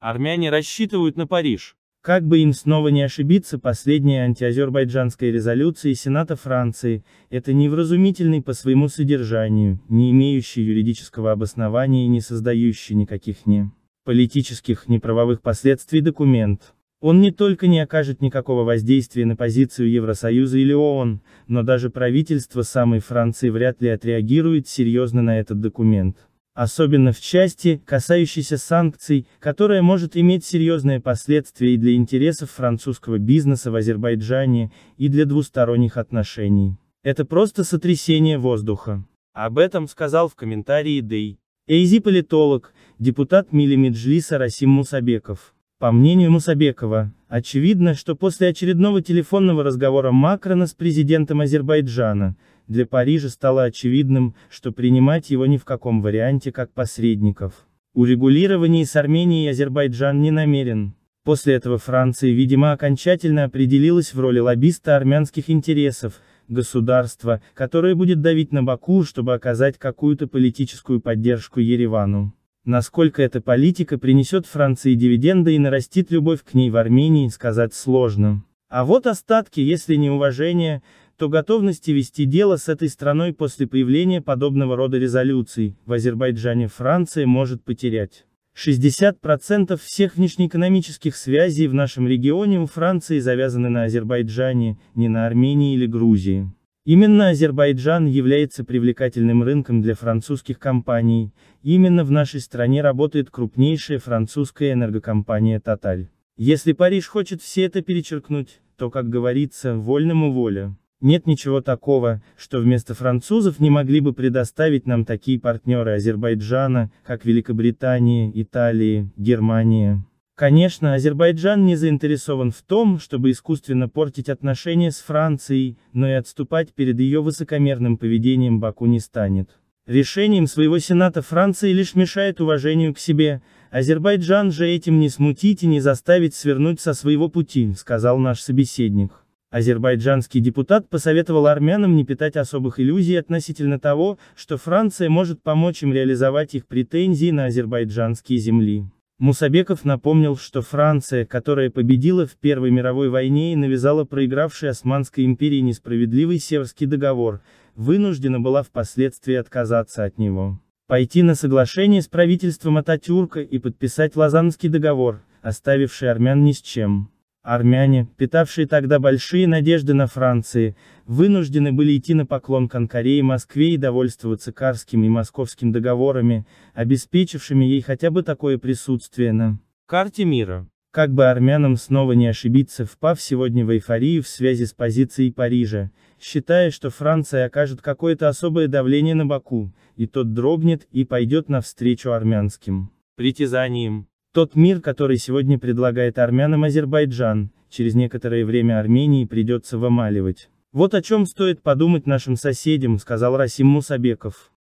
Армяне рассчитывают на Париж. Как бы им снова не ошибиться, последняя антиазербайджанская резолюция Сената Франции – это невразумительный по своему содержанию, не имеющий юридического обоснования и не создающий никаких не политических, ни правовых последствий документ. Он не только не окажет никакого воздействия на позицию Евросоюза или ООН, но даже правительство самой Франции вряд ли отреагирует серьезно на этот документ особенно в части, касающейся санкций, которая может иметь серьезные последствия и для интересов французского бизнеса в Азербайджане, и для двусторонних отношений. Это просто сотрясение воздуха. Об этом сказал в комментарии Дэй. Эйзи-политолог, депутат Милимеджлиса Расим Мусабеков. По мнению Мусабекова, Очевидно, что после очередного телефонного разговора Макрона с президентом Азербайджана, для Парижа стало очевидным, что принимать его ни в каком варианте как посредников. Урегулирование с Арменией Азербайджан не намерен. После этого Франция, видимо, окончательно определилась в роли лоббиста армянских интересов, государства, которое будет давить на Баку, чтобы оказать какую-то политическую поддержку Еревану. Насколько эта политика принесет Франции дивиденды и нарастит любовь к ней в Армении, сказать сложно. А вот остатки, если не уважение, то готовности вести дело с этой страной после появления подобного рода резолюций, в Азербайджане Франция может потерять. 60% всех внешнеэкономических связей в нашем регионе у Франции завязаны на Азербайджане, не на Армении или Грузии. Именно Азербайджан является привлекательным рынком для французских компаний, именно в нашей стране работает крупнейшая французская энергокомпания «Тоталь». Если Париж хочет все это перечеркнуть, то, как говорится, вольному воля. Нет ничего такого, что вместо французов не могли бы предоставить нам такие партнеры Азербайджана, как Великобритания, Италия, Германия. Конечно, Азербайджан не заинтересован в том, чтобы искусственно портить отношения с Францией, но и отступать перед ее высокомерным поведением Баку не станет. Решением своего Сената Франции лишь мешает уважению к себе, Азербайджан же этим не смутить и не заставить свернуть со своего пути, сказал наш собеседник. Азербайджанский депутат посоветовал армянам не питать особых иллюзий относительно того, что Франция может помочь им реализовать их претензии на азербайджанские земли. Мусабеков напомнил, что Франция, которая победила в Первой мировой войне и навязала проигравшей Османской империи несправедливый Северский договор, вынуждена была впоследствии отказаться от него. Пойти на соглашение с правительством Ататюрка и подписать Лозаннский договор, оставивший армян ни с чем. Армяне, питавшие тогда большие надежды на Франции, вынуждены были идти на поклон Конкоре и Москве и довольствоваться Карским и Московским договорами, обеспечившими ей хотя бы такое присутствие на карте мира. Как бы армянам снова не ошибиться, впав сегодня в эйфорию в связи с позицией Парижа, считая, что Франция окажет какое-то особое давление на Баку, и тот дрогнет и пойдет навстречу армянским притязаниям. Тот мир, который сегодня предлагает армянам Азербайджан, через некоторое время Армении придется вымаливать. Вот о чем стоит подумать нашим соседям, сказал Расим Мусабеков.